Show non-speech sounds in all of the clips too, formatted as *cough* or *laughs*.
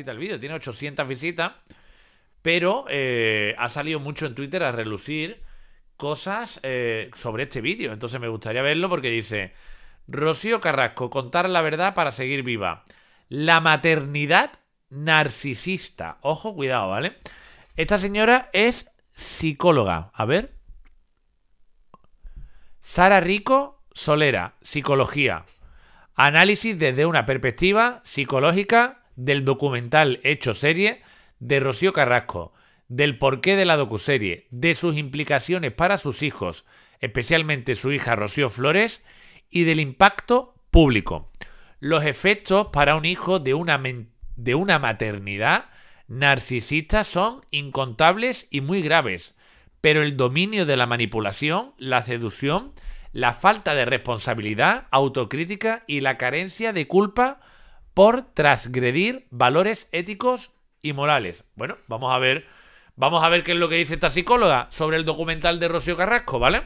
el vídeo, tiene 800 visitas, pero eh, ha salido mucho en Twitter a relucir cosas eh, sobre este vídeo. Entonces me gustaría verlo porque dice, Rocío Carrasco, contar la verdad para seguir viva. La maternidad narcisista. Ojo, cuidado, ¿vale? Esta señora es psicóloga. A ver. Sara Rico Solera, psicología. Análisis desde una perspectiva psicológica del documental hecho serie de Rocío Carrasco, del porqué de la docuserie, de sus implicaciones para sus hijos, especialmente su hija Rocío Flores, y del impacto público. Los efectos para un hijo de una, de una maternidad narcisista son incontables y muy graves, pero el dominio de la manipulación, la seducción, la falta de responsabilidad, autocrítica y la carencia de culpa por transgredir valores éticos y morales. Bueno, vamos a ver, vamos a ver qué es lo que dice esta psicóloga sobre el documental de Rocío Carrasco, ¿vale?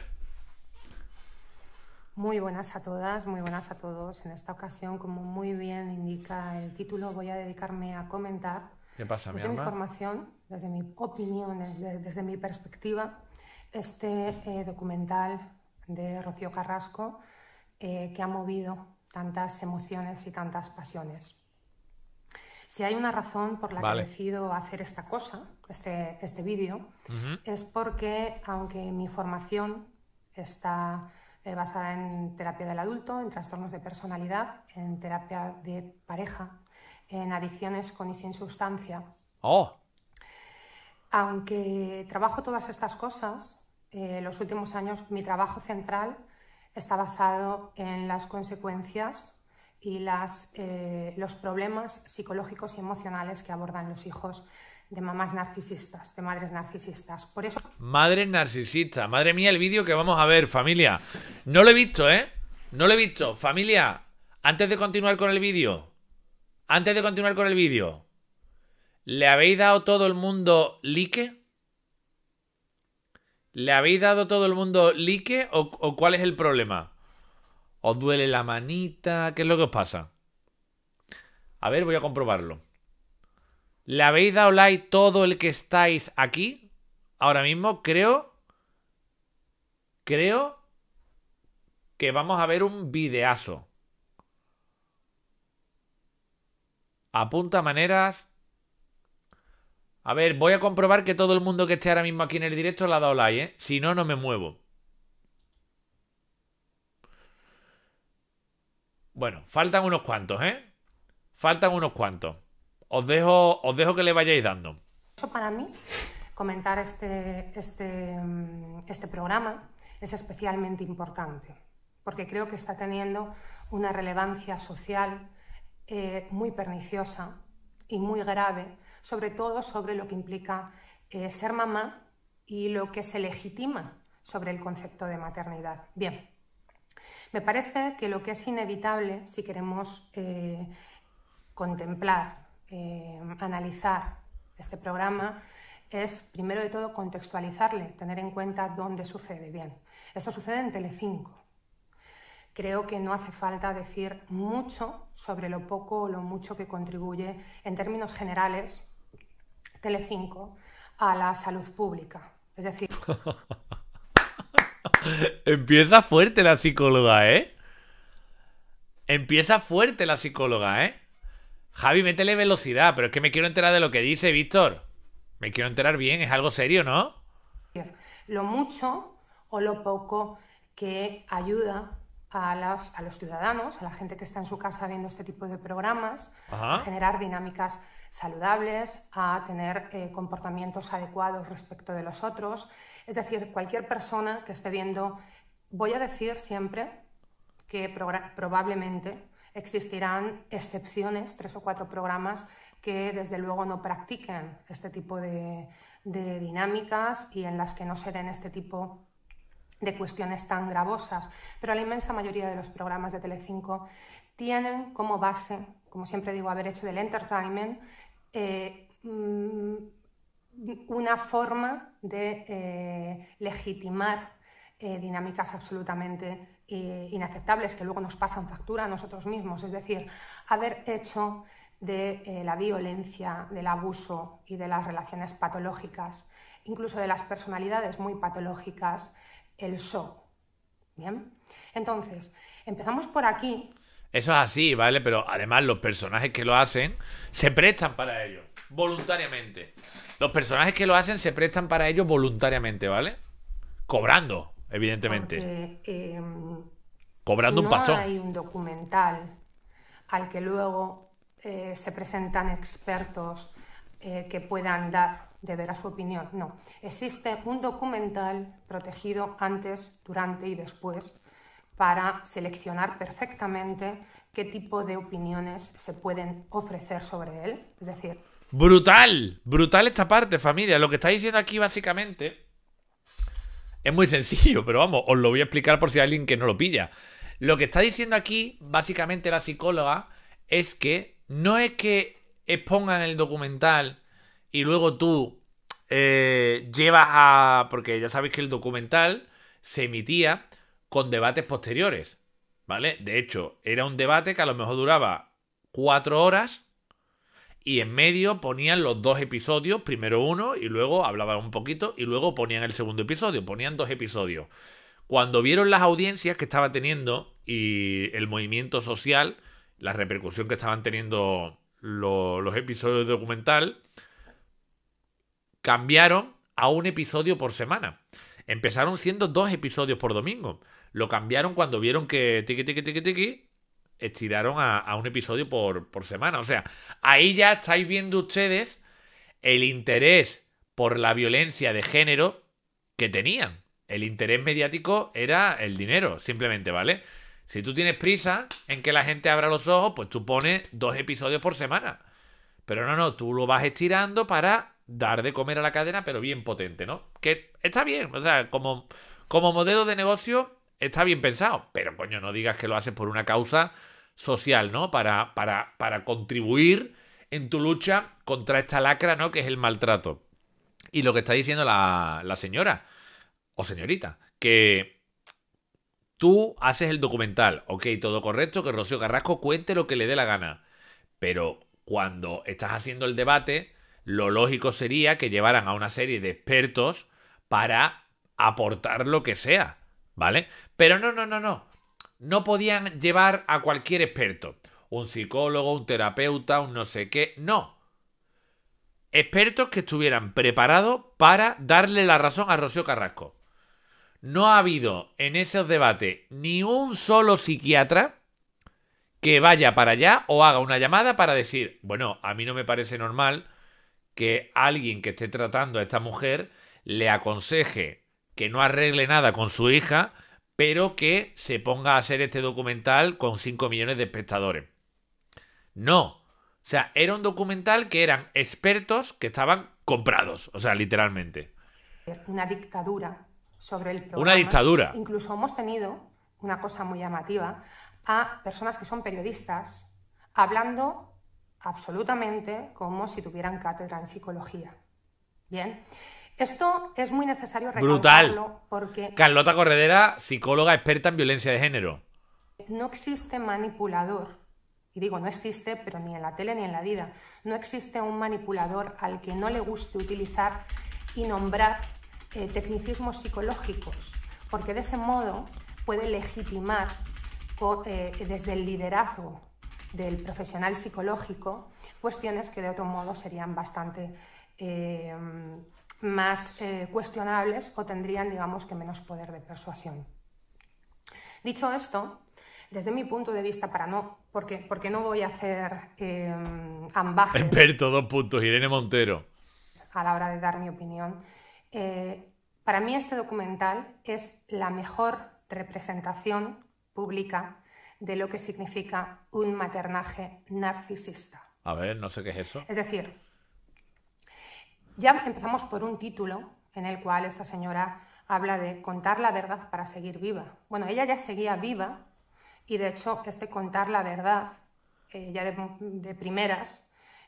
Muy buenas a todas, muy buenas a todos. En esta ocasión, como muy bien indica el título, voy a dedicarme a comentar ¿Qué pasa, desde mi, información, desde mi opinión, desde, mi perspectiva, este eh, documental de Rocío Carrasco eh, que ha movido tantas emociones y tantas pasiones. Si hay una razón por la que decido hacer esta cosa, este, este vídeo, es porque aunque mi formación está eh, basada en terapia del adulto, en trastornos de personalidad, en terapia de pareja, en adicciones con y sin sustancia. Oh. Aunque trabajo todas estas cosas, eh, los últimos años mi trabajo central está basado en las consecuencias y las, eh, los problemas psicológicos y emocionales que abordan los hijos de mamás narcisistas, de madres narcisistas. Por eso... Madre narcisista, madre mía el vídeo que vamos a ver, familia. No lo he visto, ¿eh? No lo he visto. Familia, antes de continuar con el vídeo, antes de continuar con el vídeo, ¿le habéis dado todo el mundo like? ¿Le habéis dado todo el mundo like o, cuál es el problema? ¿Os duele la manita? ¿Qué es lo que os pasa? A ver, voy a comprobarlo. ¿Le habéis dado like todo el que estáis aquí? Ahora mismo creo... Creo que vamos a ver un videazo. Apunta maneras a ver, voy a comprobar que todo el mundo que esté ahora mismo aquí en el directo le ha dado like, ¿eh? Si no, no me muevo. Bueno, faltan unos cuantos, ¿eh? Faltan unos cuantos. Os dejo, os dejo que le vayáis dando. Para mí, comentar este, este, este, programa es especialmente importante, porque creo que está teniendo una relevancia social eh, muy perniciosa y muy grave sobre todo sobre lo que implica eh, ser mamá y lo que se legitima sobre el concepto de maternidad. Bien, me parece que lo que es inevitable si queremos eh, contemplar, eh, analizar este programa, es primero de todo contextualizarle, tener en cuenta dónde sucede. Bien, esto sucede en Telecinco Creo que no hace falta decir mucho sobre lo poco o lo mucho que contribuye en términos generales Telecinco a la salud pública. Es decir... *laughs* Empieza fuerte la psicóloga, ¿eh? Empieza fuerte la psicóloga, ¿eh? Javi, métele velocidad, pero es que me quiero enterar de lo que dice Víctor. Me quiero enterar bien, es algo serio, ¿no? Lo mucho o lo poco que ayuda a los, ciudadanos, a la gente que está en su casa viendo este tipo de programas, a generar dinámicas saludables, a tener eh, comportamientos adecuados respecto de los otros. Es decir, cualquier persona que esté viendo, voy a decir siempre que probablemente existirán excepciones, tres o cuatro programas que desde luego no practiquen este tipo de, de dinámicas y en las que no se den este tipo de cuestiones tan gravosas, pero la inmensa mayoría de los programas de Telecinco tienen como base, como siempre digo, haber hecho del entertainment eh, mm, una forma de eh, legitimar eh, dinámicas absolutamente inaceptables que luego nos pasan factura a nosotros mismos, es decir, haber hecho de la violencia, del abuso y de las relaciones patológicas, incluso de las personalidades muy patológicas, el show. Bien. Entonces, empezamos por aquí. Eso es así, ¿vale? Pero además los personajes que lo hacen se prestan para ello, voluntariamente. Los personajes que lo hacen se prestan para ello voluntariamente, ¿vale? Cobrando, evidentemente. Em, Cobrando un pachón. Hay un documental al que luego eh, se presentan expertos eh, que puedan dar de ver a su opinión. No, existe un documental protegido antes, durante y después para seleccionar perfectamente qué tipo de opiniones se pueden ofrecer sobre él. Es decir... Brutal, brutal esta parte, familia. Lo que está diciendo aquí básicamente es muy sencillo, pero vamos, os lo voy a explicar por si hay alguien que no lo pilla. Lo que está diciendo aquí básicamente la psicóloga es que no es que expongan el documental y luego tú eh, llevas a... porque ya sabéis que el documental se emitía con debates posteriores, ¿vale? De hecho, era un debate que a lo mejor duraba cuatro horas y en medio ponían los dos episodios, primero uno y luego hablaban un poquito y luego ponían el segundo episodio, ponían dos episodios. Cuando vieron las audiencias que estaba teniendo y el movimiento social, la repercusión que estaban teniendo los episodios de documental, cambiaron a un episodio por semana. Empezaron siendo dos episodios por domingo. Lo cambiaron cuando vieron que tiki tiki tiki tiki estiraron a, un episodio por, por semana. O sea, ahí ya estáis viendo ustedes el interés por la violencia de género que tenían. El interés mediático era el dinero, simplemente, ¿vale? Si tú tienes prisa en que la gente abra los ojos, pues tú pones dos episodios por semana. Pero no, no, tú lo vas estirando para dar de comer a la cadena, pero bien potente, ¿no? Que está bien, o sea, como, como modelo de negocio está bien pensado, pero coño, no digas que lo haces por una causa social, ¿no? Para, para, para contribuir en tu lucha contra esta lacra, ¿no? Que es el maltrato. Y lo que está diciendo la, la señora, o señorita, que tú haces el documental, ok, todo correcto, que Rocío Carrasco cuente lo que le dé la gana, pero cuando estás haciendo el debate lo lógico sería que llevaran a una serie de expertos para aportar lo que sea, ¿vale? Pero no, no, no, no. No podían llevar a cualquier experto. Un psicólogo, un terapeuta, un no sé qué. No. Expertos que estuvieran preparados para darle la razón a Rocío Carrasco. No ha habido en esos debates ni un solo psiquiatra que vaya para allá o haga una llamada para decir, bueno, a mí no me parece normal que alguien que esté tratando a esta mujer le aconseje que no arregle nada con su hija, pero que se ponga a hacer este documental con 5 millones de espectadores. No. O sea, era un documental que eran expertos que estaban comprados, o sea, literalmente. Una dictadura sobre el programa. Una dictadura. Incluso hemos tenido, una cosa muy llamativa, a personas que son periodistas hablando absolutamente como si tuvieran cátedra en psicología. Bien. Esto es muy necesario recalcarlo Brutal. porque Carlota Corredera, psicóloga experta en violencia de género. No existe manipulador. Y digo, no existe, pero ni en la tele ni en la vida. No existe un manipulador al que no le guste utilizar y nombrar eh, tecnicismos psicológicos, porque de ese modo puede legitimar eh, desde el liderazgo del profesional psicológico, cuestiones que de otro modo serían bastante eh, más eh, cuestionables o tendrían, digamos, que menos poder de persuasión. Dicho esto, desde mi punto de vista, para no, porque, porque no voy a hacer eh, ambajes... Experto, dos puntos, Irene Montero. A la hora de dar mi opinión, eh, para mí este documental es la mejor representación pública de lo que significa un maternaje narcisista. A ver, no sé qué es eso. Es decir, ya empezamos por un título en el cual esta señora habla de contar la verdad para seguir viva. Bueno, ella ya seguía viva y de hecho este contar la verdad eh, ya de, primeras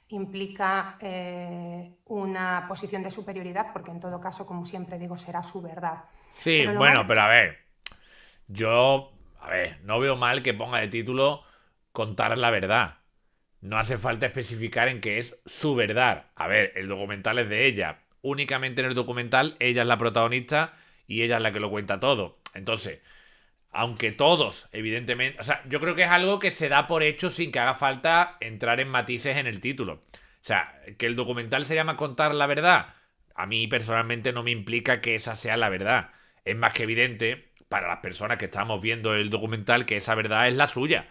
implica eh, una posición de superioridad porque en todo caso, como siempre digo, será su verdad. Sí, bueno, pero a ver, yo a ver, no veo mal que ponga de título contar la verdad. No hace falta especificar en qué es su verdad. A ver, el documental es de ella. Únicamente en el documental ella es la protagonista y ella es la que lo cuenta todo. Entonces, aunque todos, evidentemente, o sea, yo creo que es algo que se da por hecho sin que haga falta entrar en matices en el título. O sea, que el documental se llama Contar la verdad, a mí personalmente no me implica que esa sea la verdad. Es más que evidente para las personas que estamos viendo el documental que esa verdad es la suya.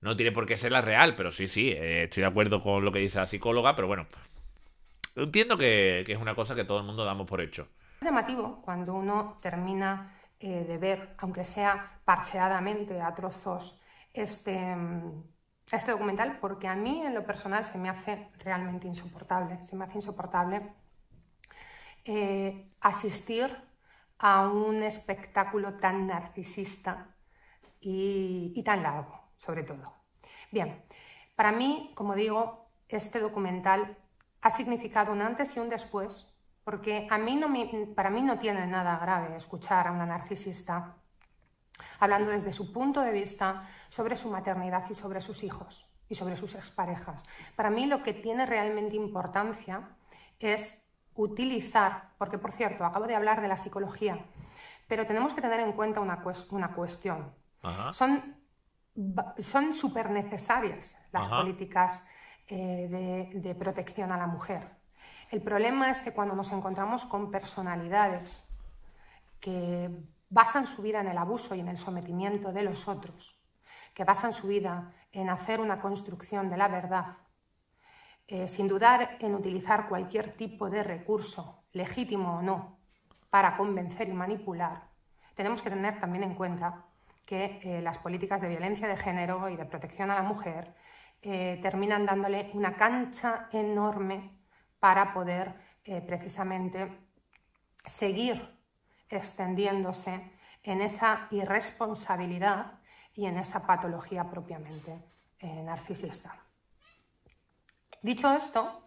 No tiene por qué ser la real, pero sí, sí, eh, estoy de acuerdo con lo que dice la psicóloga, pero bueno, entiendo que, es una cosa que todo el mundo damos por hecho. Es llamativo cuando uno termina eh, de ver, aunque sea parcheadamente, a trozos, este, este documental, porque a mí en lo personal se me hace realmente insoportable, se me hace insoportable eh, asistir a un espectáculo tan narcisista y, tan largo, sobre todo. Bien, para mí, como digo, este documental ha significado un antes y un después, porque para mí no tiene nada grave escuchar a una narcisista hablando desde su punto de vista sobre su maternidad y sobre sus hijos y sobre sus exparejas. Para mí lo que tiene realmente importancia es utilizar, porque por cierto, acabo de hablar de la psicología, pero tenemos que tener en cuenta una, cuestión. Son son súper necesarias las políticas eh, de, de, protección a la mujer. El problema es que cuando nos encontramos con personalidades que basan su vida en el abuso y en el sometimiento de los otros, que basan su vida en hacer una construcción de la verdad eh, sin dudar en utilizar cualquier tipo de recurso, legítimo o no, para convencer y manipular, tenemos que tener también en cuenta que eh, las políticas de violencia de género y de protección a la mujer eh, terminan dándole una cancha enorme para poder precisamente seguir extendiéndose en esa irresponsabilidad y en esa patología propiamente narcisista. Dicho esto,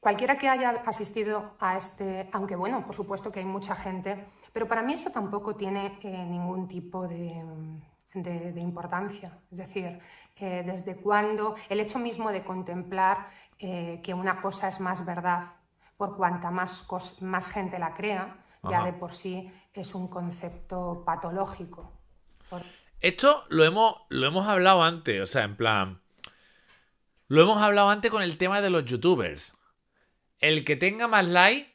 cualquiera que haya asistido a este, aunque bueno, por supuesto que hay mucha gente, pero para mí eso tampoco tiene eh, ningún tipo de, importancia. Es decir, eh, desde cuándo el hecho mismo de contemplar eh, que una cosa es más verdad por cuanta más, más gente la crea, ya de por sí es un concepto patológico. Esto lo hemos, lo hemos hablado antes, o sea, en plan, lo hemos hablado antes con el tema de los youtubers. El que tenga más likes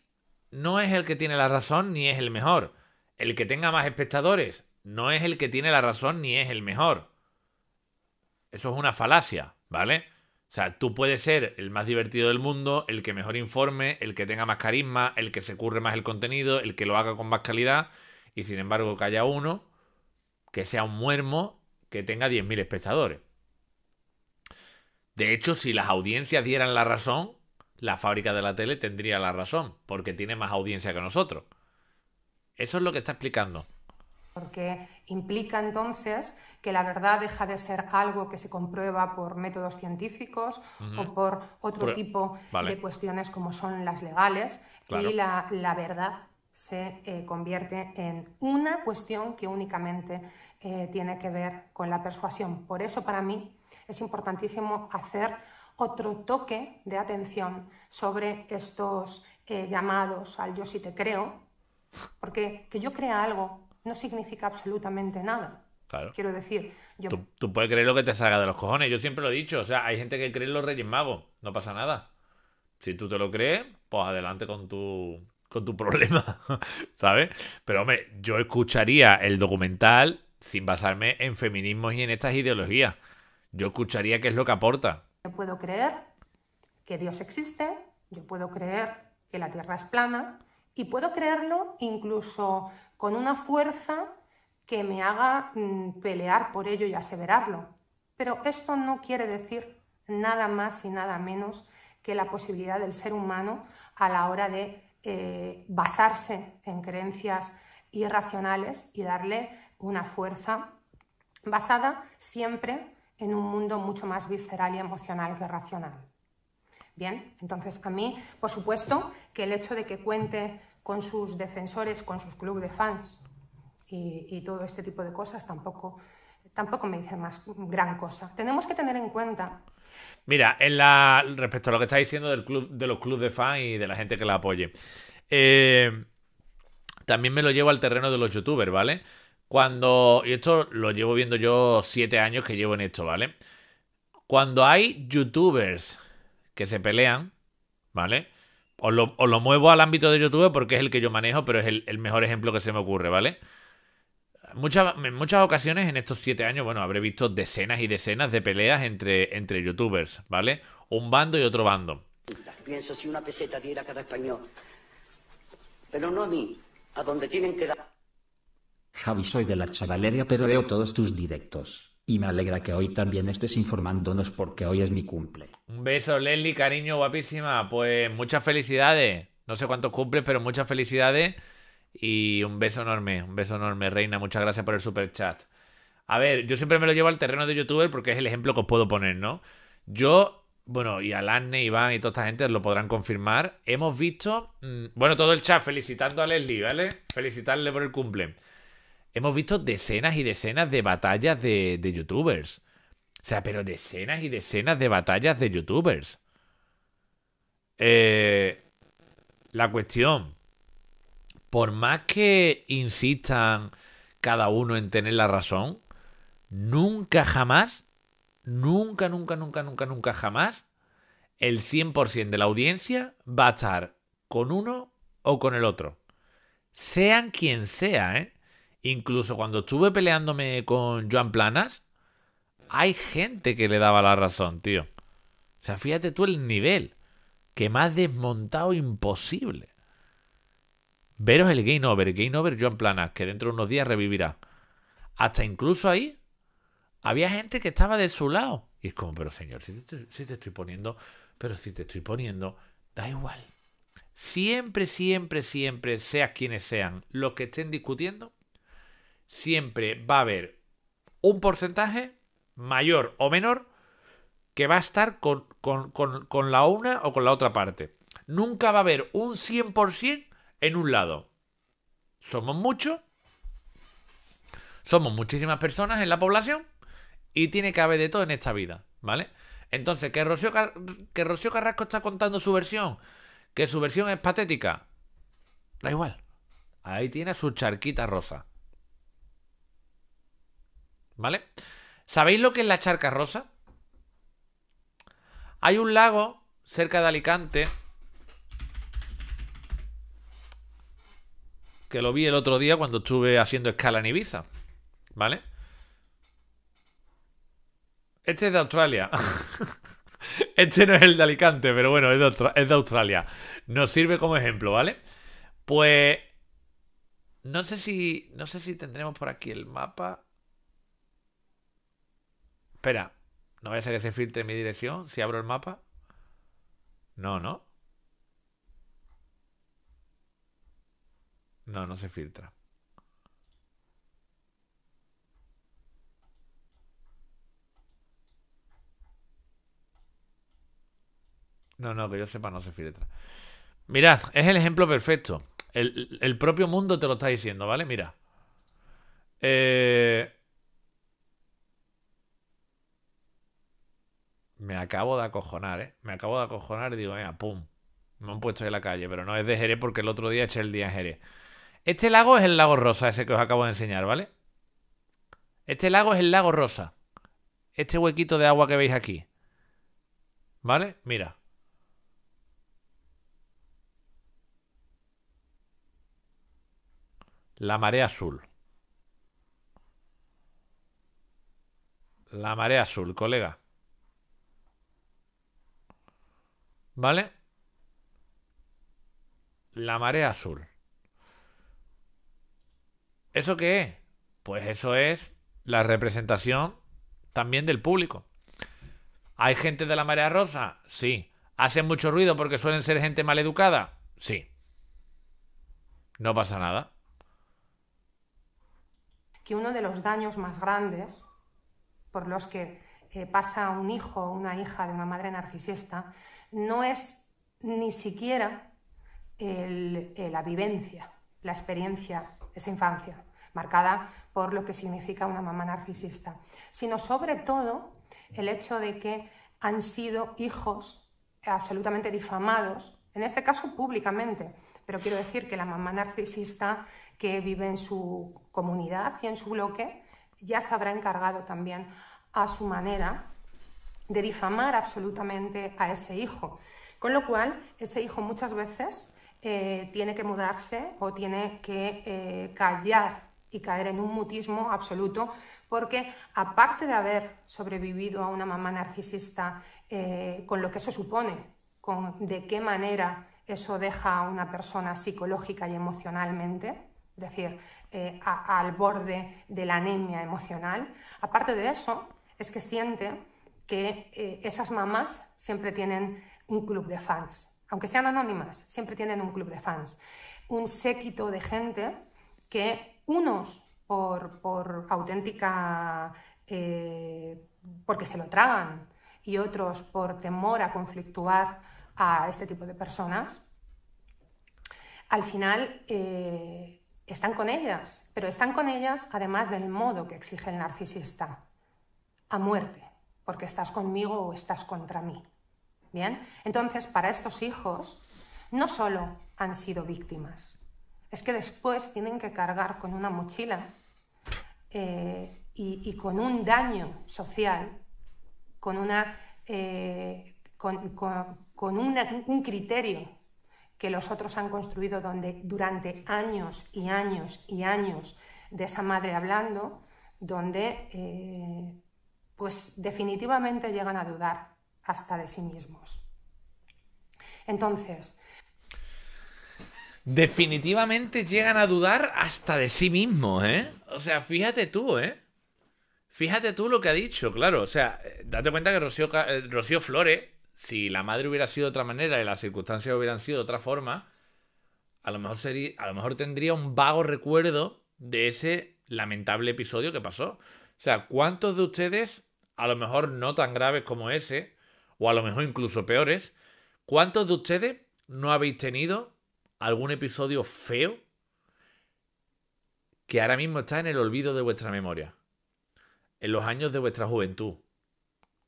no es el que tiene la razón ni es el mejor. El que tenga más espectadores no es el que tiene la razón ni es el mejor. Eso es una falacia, ¿vale? O sea, tú puedes ser el más divertido del mundo, el que mejor informe, el que tenga más carisma, el que se curre más el contenido, el que lo haga con más calidad, y sin embargo que haya uno que sea un muermo que tenga 10.000 espectadores. De hecho, si las audiencias dieran la razón, la fábrica de la tele tendría la razón, porque tiene más audiencia que nosotros. Eso es lo que está explicando. Porque implica entonces que la verdad deja de ser algo que se comprueba por métodos científicos o por otro tipo de cuestiones como son las legales y la, verdad se eh, convierte en una cuestión que únicamente eh, tiene que ver con la persuasión. Por eso para mí es importantísimo hacer otro toque de atención sobre estos eh, llamados al yo sí te creo, porque que yo crea algo no significa absolutamente nada. Claro. Quiero decir, Tú, puedes creer lo que te salga de los cojones, yo siempre lo he dicho, o sea, hay gente que cree en los Reyes Magos, no pasa nada. Si tú te lo crees, pues adelante con tu, con tu *laughs* problema, ¿sabes? Pero hombre, yo escucharía el documental sin basarme en feminismos y en estas ideologías yo escucharía qué es lo que aporta. Yo puedo creer que Dios existe, yo puedo creer que la Tierra es plana y puedo creerlo incluso con una fuerza que me haga mm, pelear por ello y aseverarlo. Pero esto no quiere decir nada más y nada menos que la posibilidad del ser humano a la hora de eh, basarse en creencias irracionales y darle una fuerza basada siempre en un mundo mucho más visceral y emocional que racional. Bien, entonces a mí, por supuesto, que el hecho de que cuente con sus defensores, con sus clubes de fans y, todo este tipo de cosas tampoco, tampoco me dice más gran cosa. Tenemos que tener en cuenta Mira, en la, respecto a lo que está diciendo del club, de los clubes de fans y de la gente que la apoye, eh, también me lo llevo al terreno de los youtubers, ¿vale? Cuando, y esto lo llevo viendo yo siete años que llevo en esto, ¿vale? Cuando hay youtubers que se pelean, ¿vale? Os lo, muevo al ámbito de YouTube porque es el que yo manejo, pero es el, mejor ejemplo que se me ocurre, ¿vale? Muchas, en muchas ocasiones en estos siete años, bueno, habré visto decenas y decenas de peleas entre, entre youtubers, ¿vale? Un bando y otro bando. Pienso si una peseta diera cada español. Pero no a mí, a donde tienen que dar. Javi soy de la chavalería pero veo todos tus directos. Y me alegra que hoy también estés informándonos porque hoy es mi cumple. Un beso, Leslie, cariño, guapísima. Pues muchas felicidades. No sé cuántos cumples, pero muchas felicidades. Y un beso enorme, un beso enorme, Reina. Muchas gracias por el super chat. A ver, yo siempre me lo llevo al terreno de youtuber porque es el ejemplo que os puedo poner, ¿no? Yo, bueno, y Alane, Iván y toda esta gente lo podrán confirmar. Hemos visto, mm, bueno, todo el chat felicitando a Leslie, ¿vale? Felicitarle por el cumple hemos visto decenas y decenas de batallas de, youtubers. O sea, pero decenas y decenas de batallas de youtubers. Eh, la cuestión, por más que insistan cada uno en tener la razón, nunca jamás, nunca, nunca, nunca, nunca, nunca jamás, el 100% de la audiencia va a estar con uno o con el otro. Sean quien sea, ¿eh? Incluso cuando estuve peleándome con Joan Planas, hay gente que le daba la razón, tío. O sea, fíjate tú el nivel. Que más desmontado imposible. Veros el game over, game over Joan Planas, que dentro de unos días revivirá. Hasta incluso ahí había gente que estaba de su lado. Y es como, pero señor, si si te estoy poniendo, pero si te estoy poniendo, da igual. Siempre, siempre, siempre, seas quienes sean, los que estén discutiendo, siempre va a haber un porcentaje mayor o menor que va a estar con, la una o con la otra parte. Nunca va a haber un 100% en un lado. Somos muchos, somos muchísimas personas en la población y tiene que haber de todo en esta vida, ¿vale? Entonces, ¿que Rocío, que Carrasco está contando su versión, que su versión es patética, da igual. Ahí tiene su charquita rosa. ¿vale? ¿Sabéis lo que es la charca rosa? Hay un lago cerca de Alicante que lo vi el otro día cuando estuve haciendo escala en Ibiza, ¿vale? Este es de Australia. *laughs* este no es el de Alicante, pero bueno, es de, Australia. Nos sirve como ejemplo, ¿vale? Pues no sé si no sé si tendremos por aquí el mapa. Espera, no vaya a ser que se filtre mi dirección si abro el mapa. No, no. No, no se filtra. No, no, que yo sepa no se filtra. Mirad, es el ejemplo perfecto. El, propio mundo te lo está diciendo, ¿vale? Mira. Eh, me acabo de acojonar, ¿eh? Me acabo de acojonar y digo, venga, pum. Me han puesto en la calle, pero no es de Jerez porque el otro día eché el día en Jerez. Este lago es el lago rosa, ese que os acabo de enseñar, ¿vale? Este lago es el lago rosa. Este huequito de agua que veis aquí. ¿Vale? Mira. La marea azul. La marea azul, colega. ¿Vale? La marea azul. ¿Eso qué es? Pues eso es la representación también del público. ¿Hay gente de la marea rosa? Sí. ¿Hacen mucho ruido porque suelen ser gente mal educada Sí. No pasa nada. Que uno de los daños más grandes por los que pasa un hijo o una hija de una madre narcisista no es ni siquiera eh, la vivencia, la experiencia, esa infancia marcada por lo que significa una mamá narcisista, sino sobre todo el hecho de que han sido hijos absolutamente difamados, en este caso públicamente, pero quiero decir que la mamá narcisista que vive en su comunidad y en su bloque ya se habrá encargado también a su manera de difamar absolutamente a ese hijo. Con lo cual, ese hijo muchas veces eh, tiene que mudarse o tiene que eh, callar y caer en un mutismo absoluto, porque aparte de haber sobrevivido a una mamá narcisista, eh, con lo que se supone, con de qué manera eso deja a una persona psicológica y emocionalmente, es decir, al borde de la anemia emocional, aparte de eso, es que siente que eh, esas mamás siempre tienen un club de fans, aunque sean anónimas, siempre tienen un club de fans, un séquito de gente que unos por, auténtica, eh, porque se lo tragan, y otros por temor a conflictuar a este tipo de personas, al final eh, están con ellas, pero están con ellas además del modo que exige el narcisista a muerte, porque estás conmigo o estás contra mí. Bien, entonces para estos hijos no solo han sido víctimas, es que después tienen que cargar con una mochila eh, y, con un daño social, con, una, eh, con, un criterio que los otros han construido donde durante años y años y años de esa madre hablando, donde eh, pues definitivamente llegan a dudar hasta de sí mismos. Entonces, definitivamente llegan a dudar hasta de sí mismos, ¿eh? O sea, fíjate tú, ¿eh? Fíjate tú lo que ha dicho, claro. O sea, eh, date cuenta que Rocío, eh, Rocío Flores, si la madre hubiera sido de otra manera y las circunstancias hubieran sido de otra forma, a lo mejor, sería, a lo mejor tendría un vago recuerdo de ese lamentable episodio que pasó. O sea, ¿cuántos de ustedes a lo mejor no tan graves como ese, o a lo mejor incluso peores, ¿cuántos de ustedes no habéis tenido algún episodio feo que ahora mismo está en el olvido de vuestra memoria? En los años de vuestra juventud.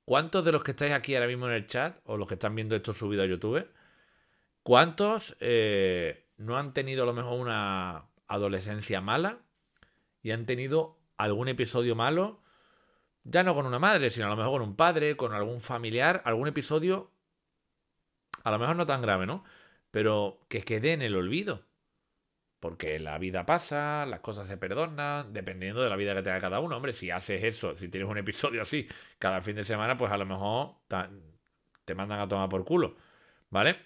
¿Cuántos de los que estáis aquí ahora mismo en el chat o los que están viendo esto subido a YouTube, cuántos eh, no han tenido a lo mejor una adolescencia mala y han tenido algún episodio malo ya no con una madre, sino a lo mejor con un padre, con algún familiar, algún episodio, a lo mejor no tan grave, ¿no? Pero que quede en el olvido. Porque la vida pasa, las cosas se perdonan, dependiendo de la vida que tenga cada uno. Hombre, si haces eso, si tienes un episodio así cada fin de semana, pues a lo mejor te mandan a tomar por culo, ¿vale?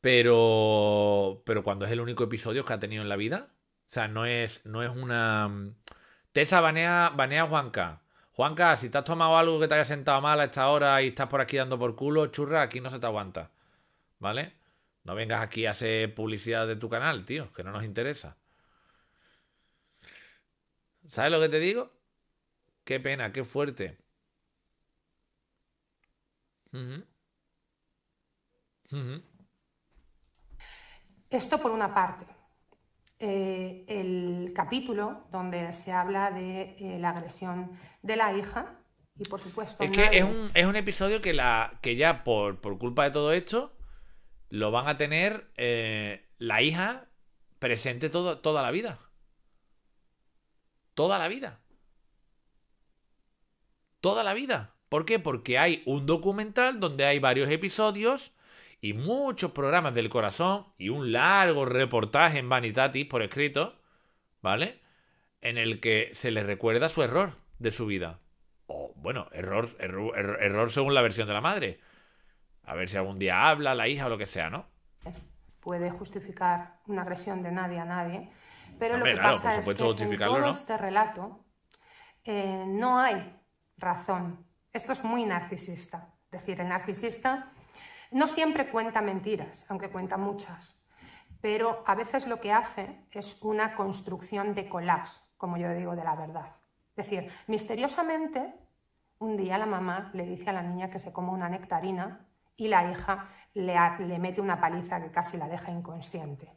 Pero, pero cuando es el único episodio que ha tenido en la vida, o sea, no es, no es una Tessa banea, Juanca. Juanca, si te has tomado algo que te haya sentado mal a esta hora y estás por aquí dando por culo, churra, aquí no se te aguanta. ¿Vale? No vengas aquí a hacer publicidad de tu canal, tío, que no nos interesa. ¿Sabes lo que te digo? Qué pena, qué fuerte. Esto por una parte. Eh, el capítulo donde se habla de eh, la agresión de la hija. Y por supuesto. Es que es un, episodio que, la, que ya por, culpa de todo esto lo van a tener eh, la hija presente toda la vida. Toda la vida. Toda la vida. ¿Por qué? Porque hay un documental donde hay varios episodios y muchos programas del corazón y un largo reportaje en Vanitatis por escrito, ¿vale? En el que se le recuerda su error de su vida. O, bueno, error, error, er, error según la versión de la madre. A ver si algún día habla la hija o lo que sea, ¿no? Puede justificar una agresión de nadie a nadie, pero lo que pasa es que en todo este relato eh, no hay razón. Esto es muy narcisista. Es decir, el narcisista no siempre cuenta mentiras, aunque cuenta muchas, pero a veces lo que hace es una construcción de colaps, como yo digo, de la verdad. Es decir, misteriosamente, un día la mamá le dice a la niña que se coma una nectarina y la hija le, le mete una paliza que casi la deja inconsciente.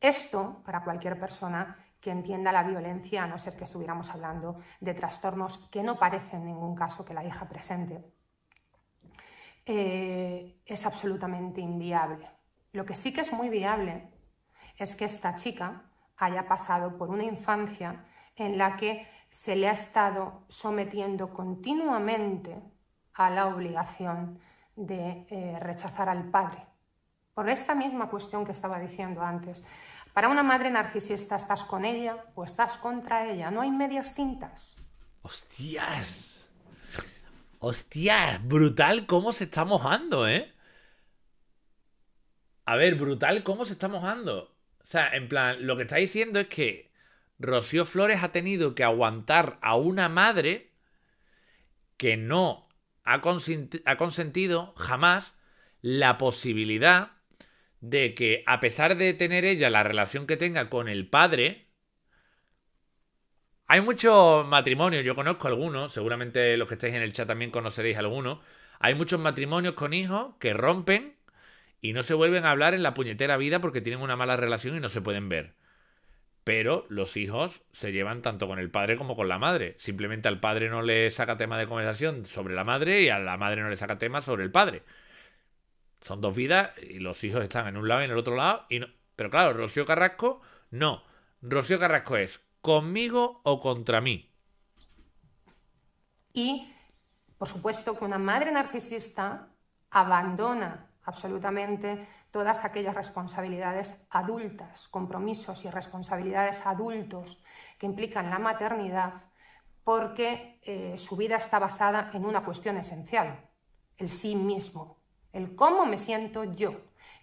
Esto, para cualquier persona, que entienda la violencia, a no ser que estuviéramos hablando de trastornos que no parece en ningún caso que la hija presente, eh, es absolutamente inviable. Lo que sí que es muy viable es que esta chica haya pasado por una infancia en la que se le ha estado sometiendo continuamente a la obligación de eh, rechazar al padre. Por esta misma cuestión que estaba diciendo antes. Para una madre narcisista estás con ella o estás contra ella. No hay medias tintas. ¡Hostias! Hostia, brutal cómo se está mojando, ¿eh? A ver, brutal cómo se está mojando. O sea, en plan, lo que está diciendo es que Rocío Flores ha tenido que aguantar a una madre que no ha, ha consentido jamás la posibilidad de que, a pesar de tener ella la relación que tenga con el padre, hay muchos matrimonios, yo conozco algunos, seguramente los que estáis en el chat también conoceréis algunos. Hay muchos matrimonios con hijos que rompen y no se vuelven a hablar en la puñetera vida porque tienen una mala relación y no se pueden ver. Pero los hijos se llevan tanto con el padre como con la madre. Simplemente al padre no le saca tema de conversación sobre la madre y a la madre no le saca tema sobre el padre. Son dos vidas y los hijos están en un lado y en el otro lado. Pero claro, Rocío Carrasco no. Rocío Carrasco es conmigo o contra mí. Y, por supuesto, que una madre narcisista abandona absolutamente todas aquellas responsabilidades adultas, compromisos y responsabilidades adultos que implican la maternidad, porque eh, su vida está basada en una cuestión esencial, el sí mismo, el cómo me siento yo,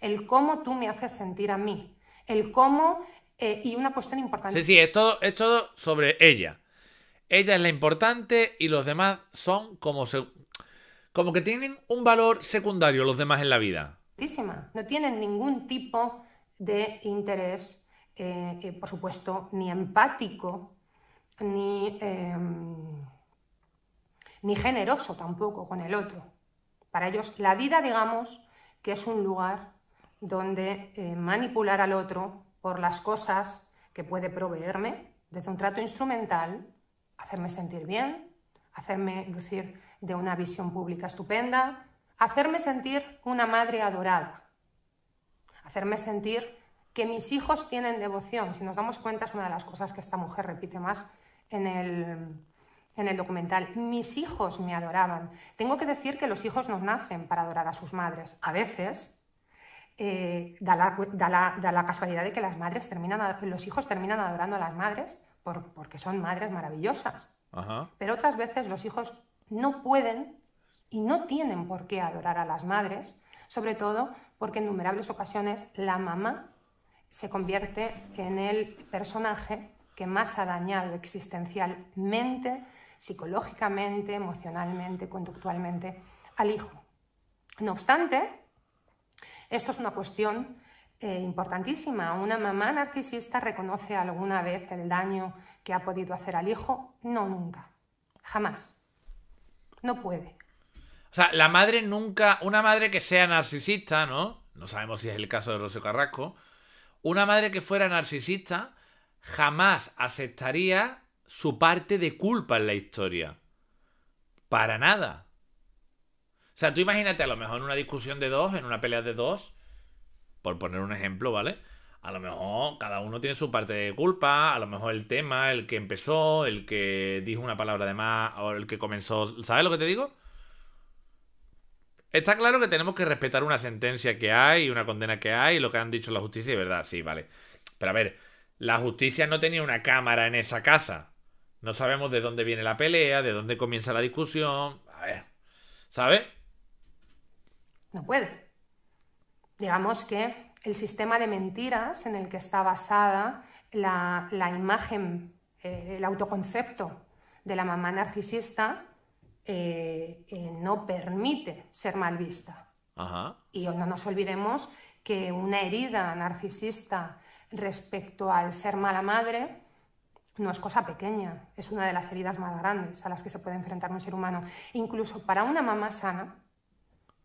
el cómo tú me haces sentir a mí, el cómo eh, y una cuestión importante. Sí, sí, es todo, es todo sobre ella. Ella es la importante y los demás son como, como que tienen un valor secundario los demás en la vida. No tienen ningún tipo de interés, eh, eh, por supuesto, ni empático, ni, em, ni generoso tampoco con el otro. Para ellos, la vida, digamos, que es un lugar donde manipular al otro por las cosas que puede proveerme, desde un trato instrumental, hacerme sentir bien, hacerme lucir de una visión pública estupenda, hacerme sentir una madre adorada, hacerme sentir que mis hijos tienen devoción. Si nos damos cuenta, es una de las cosas que esta mujer repite más en el, en el documental. Mis hijos me adoraban. Tengo que decir que los hijos no nacen para adorar a sus madres. A veces eh, da, la, casualidad de que las madres terminan, los hijos terminan adorando a las madres porque son madres maravillosas. Pero otras veces los hijos no pueden y no tienen por qué adorar a las madres, sobre todo porque en innumerables ocasiones la mamá se convierte en el personaje que más ha dañado existencialmente, psicológicamente, emocionalmente, conductualmente al hijo. No obstante, esto es una cuestión eh, importantísima. ¿Una mamá narcisista reconoce alguna vez el daño que ha podido hacer al hijo? No, nunca. Jamás. No puede. O sea, la madre nunca, una madre que sea narcisista, ¿no? No sabemos si es el caso de Rocío Carrasco. Una madre que fuera narcisista jamás aceptaría su parte de culpa en la historia. Para nada. O sea, tú imagínate a lo mejor en una discusión de dos, en una pelea de dos, por poner un ejemplo, ¿vale? A lo mejor cada uno tiene su parte de culpa, a lo mejor el tema, el que empezó, el que dijo una palabra de más, o el que comenzó. ¿Sabes lo que te digo? Está claro que tenemos que respetar una sentencia que hay, una condena que hay, y lo que han dicho la justicia, y verdad, sí, vale. Pero a ver, la justicia no tenía una cámara en esa casa. No sabemos de dónde viene la pelea, de dónde comienza la discusión. A ver, ¿sabes? no puede. Digamos que el sistema de mentiras en el que está basada la, imagen, eh, el autoconcepto de la mamá narcisista eh, eh, no permite ser mal vista. Y no nos olvidemos que una herida narcisista respecto al ser mala madre no es cosa pequeña, es una de las heridas más grandes a las que se puede enfrentar un ser humano. Incluso para una mamá sana,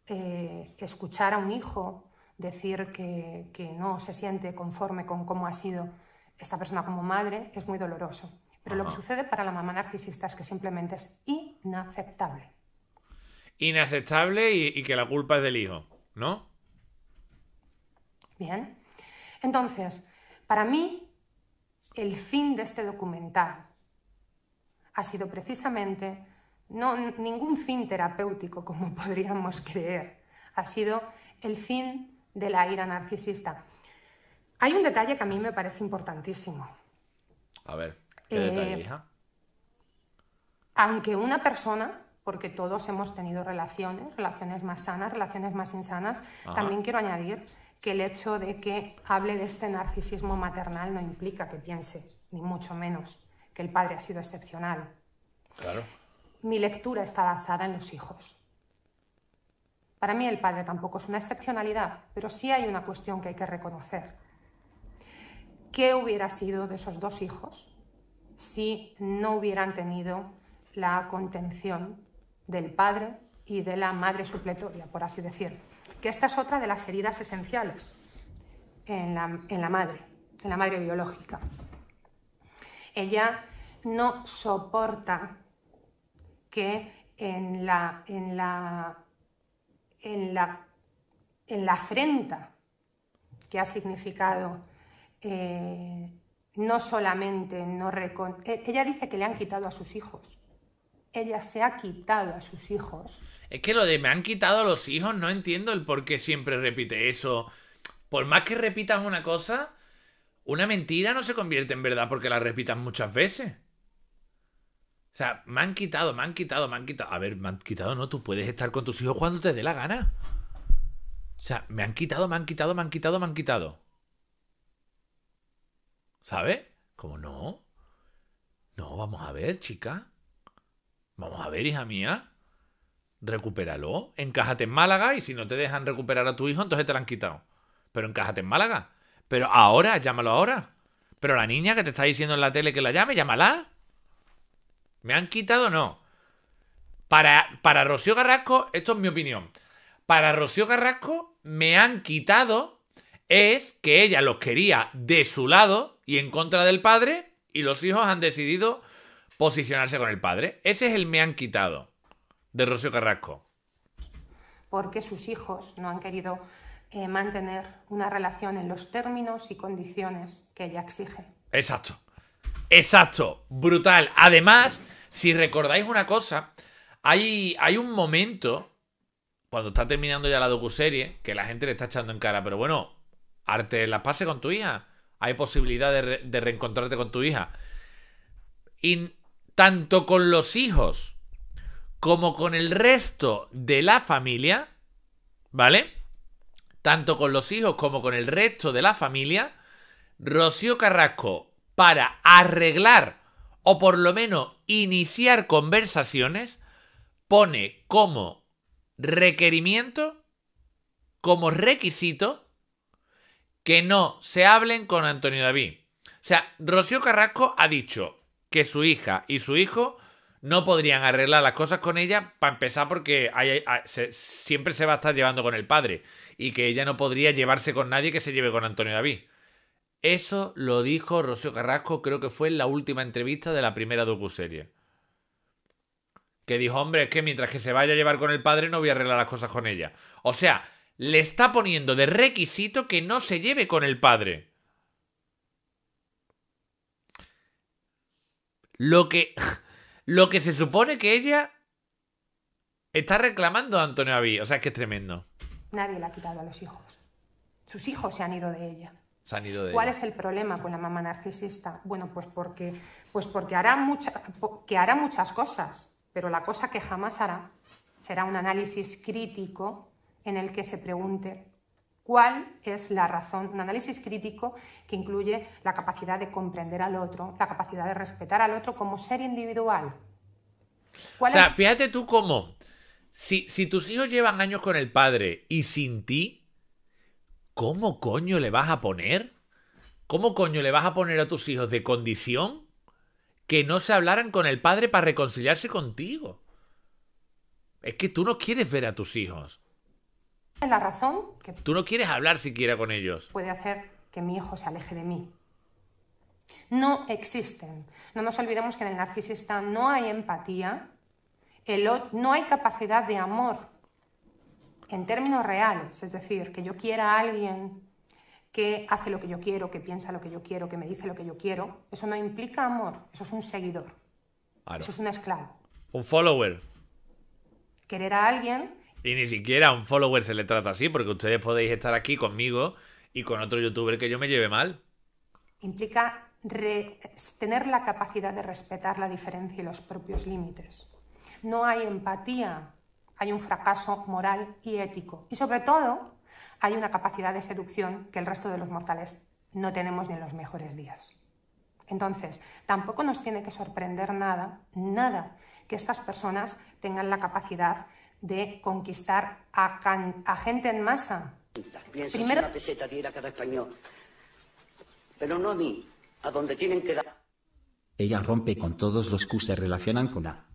eh, escuchar a un hijo decir que, no se siente conforme con cómo ha sido esta persona como madre es muy doloroso. Pero lo que sucede para la mamá narcisista es que simplemente es inaceptable. Inaceptable y que la culpa es del hijo, ¿no? Bien. Entonces, para mí, el fin de este documental ha sido precisamente no, ningún fin terapéutico como *laughs* podríamos creer. Ha sido el fin de la ira narcisista. Hay un detalle que a mí me parece importantísimo. A ver, ¿qué eh, detalle, Aunque una persona, porque todos hemos tenido relaciones, relaciones más sanas, relaciones más insanas, también quiero añadir que el hecho de que hable de este narcisismo maternal no implica que piense, ni mucho menos, que el padre ha sido excepcional. Claro mi lectura está basada en los hijos. Para mí el padre tampoco es una excepcionalidad, pero sí hay una cuestión que hay que reconocer. ¿Qué hubiera sido de esos dos hijos si no hubieran tenido la contención del padre y de la madre supletoria, por así decir? Que esta es otra de las heridas esenciales en la, en la madre, en la madre biológica. Ella no soporta que en la, en la, en la, afrenta que ha significado eh, no solamente no recon... E, ella dice que le han quitado a sus hijos. Ella se ha quitado a sus hijos. Es que lo de me han quitado a los hijos, no entiendo el por qué siempre repite eso. Por más que repitas una cosa, una mentira no se convierte en verdad porque la repitas muchas veces. O sea, me han quitado, me han quitado, me han quitado. A ver, me han quitado, no, tú puedes estar con tus hijos cuando te dé la gana. O sea, me han quitado, me han quitado, me han quitado, me han quitado. ¿Sabes? Como no. No, vamos a ver, chica. Vamos a ver, hija mía. Recupéralo. Encájate en Málaga y si no te dejan recuperar a tu hijo, entonces te la han quitado. Pero encájate en Málaga. Pero ahora, llámalo ahora. Pero la niña que te está diciendo en la tele que la llame, llámala. ¿Me han quitado no? Para, para Rocío Carrasco, esto es mi opinión. Para Rocío Carrasco, me han quitado es que ella los quería de su lado y en contra del padre, y los hijos han decidido posicionarse con el padre. Ese es el me han quitado de Rocío Carrasco. Porque sus hijos no han querido eh, mantener una relación en los términos y condiciones que ella exige. Exacto. Exacto. Brutal. Además. Si recordáis una cosa, hay, hay un momento, cuando está terminando ya la docuserie, que la gente le está echando en cara, pero bueno, arte las pase con tu hija. Hay posibilidad de, de reencontrarte con tu hija. Y tanto con los hijos como con el resto de la familia, ¿vale? Tanto con los hijos como con el resto de la familia, Rocío Carrasco, para arreglar o por lo menos iniciar conversaciones pone como requerimiento, como requisito, que no se hablen con Antonio David. O sea, Rocío Carrasco ha dicho que su hija y su hijo no podrían arreglar las cosas con ella, para empezar porque siempre se va a estar llevando con el padre y que ella no podría llevarse con nadie que se lleve con Antonio David. Eso lo dijo Rocío Carrasco, creo que fue en la última entrevista de la primera docu-serie. Que dijo, hombre, es que mientras que se vaya a llevar con el padre no voy a arreglar las cosas con ella. O sea, le está poniendo de requisito que no se lleve con el padre. Lo que, *laughs* lo que se supone que ella está reclamando a Antonio Abí. O sea, es que es tremendo. Nadie le ha quitado a los hijos. Sus hijos se han ido de ella. ¿Cuál es el problema con la mamá narcisista? Bueno, pues porque, pues porque hará, que hará muchas cosas, pero la cosa que jamás hará será un análisis crítico en el que se pregunte cuál es la razón, un análisis crítico que incluye la capacidad de comprender al otro, la capacidad de respetar al otro como ser individual. o sea, fíjate tú cómo, si, si tus hijos llevan años con el padre y sin ti, ¿cómo coño le vas a poner? ¿Cómo coño le vas a poner a tus hijos de condición que no se hablaran con el padre para reconciliarse contigo? Es que tú no quieres ver a tus hijos. la razón que... Tú no quieres hablar siquiera con ellos. Puede hacer que mi hijo se aleje de mí. No existen. No nos olvidemos que en el narcisista no hay empatía, el, no hay capacidad de amor en términos reales, es decir, que yo quiera a alguien que hace lo que yo quiero, que piensa lo que yo quiero, que me dice lo que yo quiero, eso no implica amor, eso es un seguidor, eso es un esclavo. Un follower. Querer a alguien. Y ni siquiera a un follower se le trata así, porque ustedes podéis estar aquí conmigo y con otro youtuber que yo me lleve mal. Implica tener la capacidad de respetar la diferencia y los propios límites. No hay empatía hay un fracaso moral y ético. Y sobre todo, hay una capacidad de seducción que el resto de los mortales no tenemos ni en los mejores días. Entonces, tampoco nos tiene que sorprender nada, nada, que estas personas tengan la capacidad de conquistar a, gente en masa. Primero, Ella rompe con todos los que se relacionan con la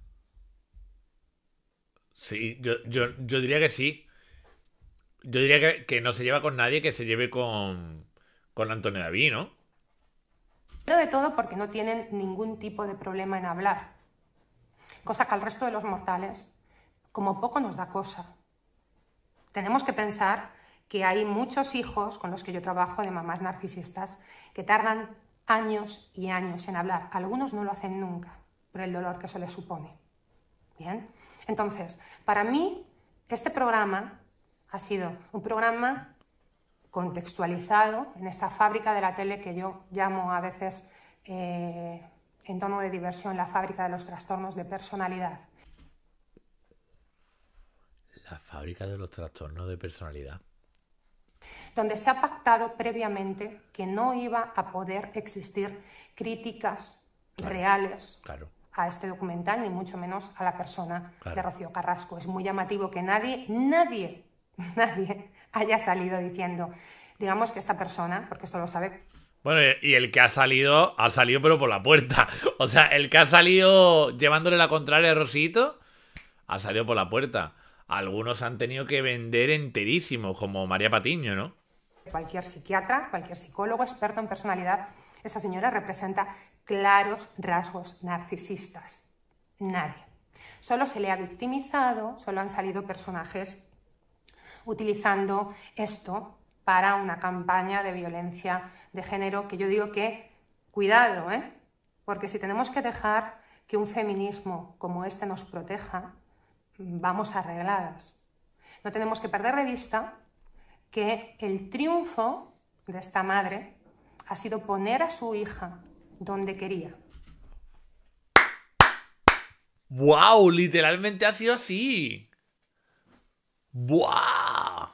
Sí, yo, diría que sí. Yo diría que, no se lleva con nadie que se lleve con, con Antonio David, ¿no? Pero de todo porque no tienen ningún tipo de problema en hablar. Cosa que al resto de los mortales, como poco nos da cosa. Tenemos que pensar que hay muchos hijos con los que yo trabajo de mamás narcisistas que tardan años y años en hablar. Algunos no lo hacen nunca por el dolor que eso les supone. Bien. Entonces, para mí, este programa ha sido un programa contextualizado en esta fábrica de la tele que yo llamo a veces eh, en tono de diversión la fábrica de los trastornos de personalidad. La fábrica de los trastornos de personalidad. Donde se ha pactado previamente que no iba a poder existir críticas reales. Claro a este documental, ni mucho menos a la persona de Rocío Carrasco. Es muy llamativo que nadie, nadie, *laughs* nadie haya salido diciendo, digamos que esta persona, porque esto lo sabe. Bueno, y el que ha salido, ha salido pero por la puerta. *laughs* O sea, el que ha salido llevándole la contraria a Rosito, ha salido por la puerta. Algunos han tenido que vender enterísimo, como María Patiño, ¿no? Cualquier psiquiatra, cualquier psicólogo, experto en personalidad, esta señora representa claros rasgos narcisistas. Nadie. Solo se le ha victimizado, solo han salido personajes utilizando esto para una campaña de violencia de género que yo digo que, cuidado, ¿eh? porque si tenemos que dejar que un feminismo como este nos proteja, vamos arregladas. No tenemos que perder de vista que el triunfo de esta madre ha sido poner a su hija donde quería. ¡Wow! Literalmente ha sido así. Wow.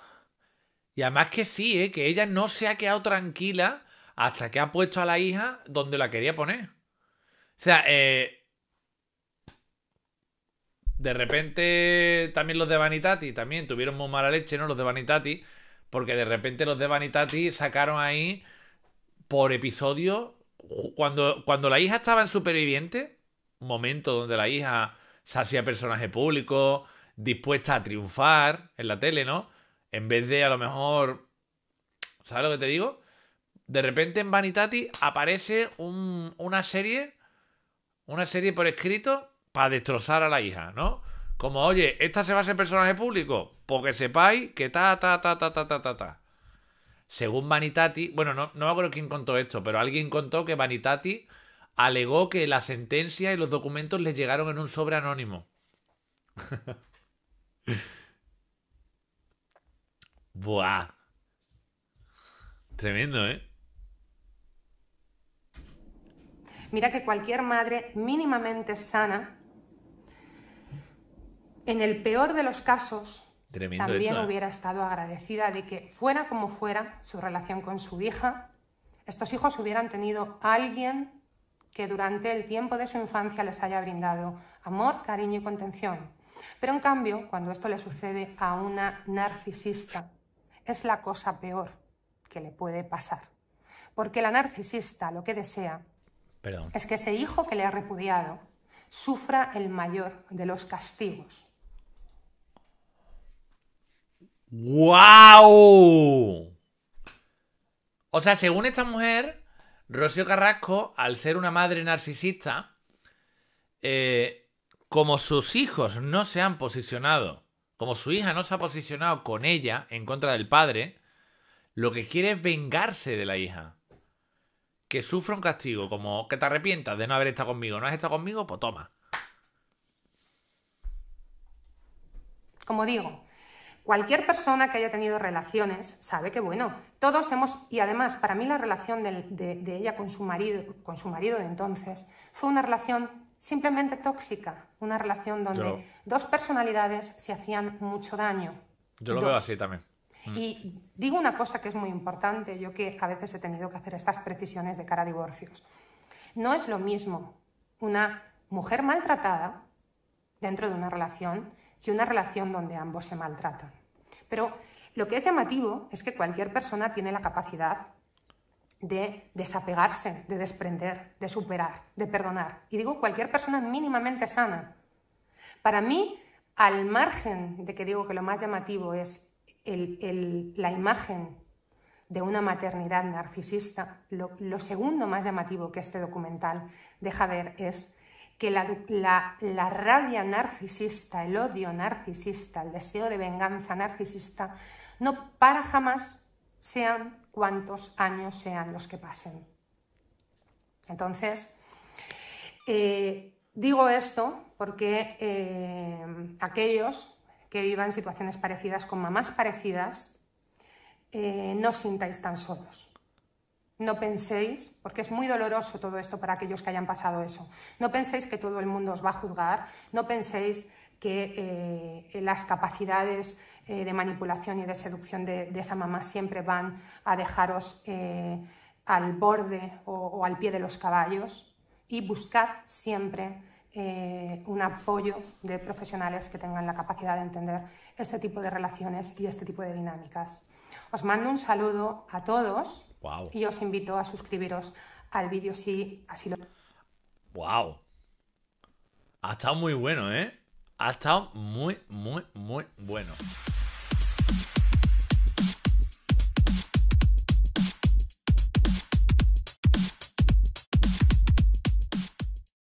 Y además que sí, ¿eh? que ella no se ha quedado tranquila hasta que ha puesto a la hija donde la quería poner. O sea, eh, de repente también los de Vanitati también tuvieron muy mala leche, ¿no? Los de Vanitati, porque de repente los de Vanitati sacaron ahí por episodio cuando, cuando la hija estaba en Superviviente, un momento donde la hija se hacía personaje público, dispuesta a triunfar en la tele, ¿no? En vez de a lo mejor. ¿Sabes lo que te digo? De repente en Vanitati aparece una serie, una serie por escrito para destrozar a la hija, ¿no? Como, oye, esta se va a ser personaje público, porque sepáis que ta, ta, ta, ta, ta, ta, ta, ta. Según Vanitati, bueno, no, no me acuerdo quién contó esto, pero alguien contó que Vanitati alegó que la sentencia y los documentos le llegaron en un sobre anónimo. *laughs* Buah. Tremendo, ¿eh? Mira que cualquier madre mínimamente sana, en el peor de los casos, también ¿eh? hubiera estado agradecida de que, fuera como fuera, su relación con su hija, estos hijos hubieran tenido alguien que durante el tiempo de su infancia les haya brindado amor, cariño y contención. Pero en cambio, cuando esto le sucede a una narcisista, es la cosa peor que le puede pasar. Porque la narcisista lo que desea es que ese hijo que le ha repudiado sufra el mayor de los castigos. ¡Wow! O sea, según esta mujer, Rocío Carrasco, al ser una madre narcisista, eh, como sus hijos no se han posicionado, como su hija no se ha posicionado con ella en contra del padre, lo que quiere es vengarse de la hija. Que sufra un castigo, como que te arrepientas de no haber estado conmigo. ¿No has estado conmigo? Pues toma. Como digo, Cualquier persona que haya tenido relaciones sabe que, bueno, todos hemos, y además para mí la relación de, ella con su, marido, con su marido de entonces fue una relación simplemente tóxica, una relación donde dos personalidades se hacían mucho daño. Yo lo veo así también. Mm. Y digo una cosa que es muy importante, yo que a veces he tenido que hacer estas precisiones de cara a divorcios. No es lo mismo una mujer maltratada dentro de una relación que una relación donde ambos se maltratan. Pero lo que es llamativo es que cualquier persona tiene la capacidad de desapegarse, de desprender, de superar, de perdonar. Y digo cualquier persona mínimamente sana. Para mí, al margen de que digo que lo más llamativo es la imagen de una maternidad narcisista, lo segundo más llamativo que este documental deja ver es que la, rabia narcisista, el odio narcisista, el deseo de venganza narcisista, no para jamás sean cuantos años sean los que pasen. Entonces, eh, digo esto porque eh, aquellos que vivan situaciones parecidas con mamás parecidas, eh, no sintáis tan solos. No penséis, porque es muy doloroso todo esto para aquellos que hayan pasado eso, no penséis que todo el mundo os va a juzgar, no penséis que eh, las capacidades eh, de manipulación y de seducción de, esa mamá siempre van a dejaros eh, al borde o, o, al pie de los caballos y buscar siempre un apoyo de profesionales que tengan la capacidad de entender este tipo de relaciones y este tipo de dinámicas. Os mando un saludo a todos y os invito a suscribiros al vídeo si así lo. ¡Wow! Ha estado muy bueno, ¿eh? Ha estado muy, muy, muy bueno.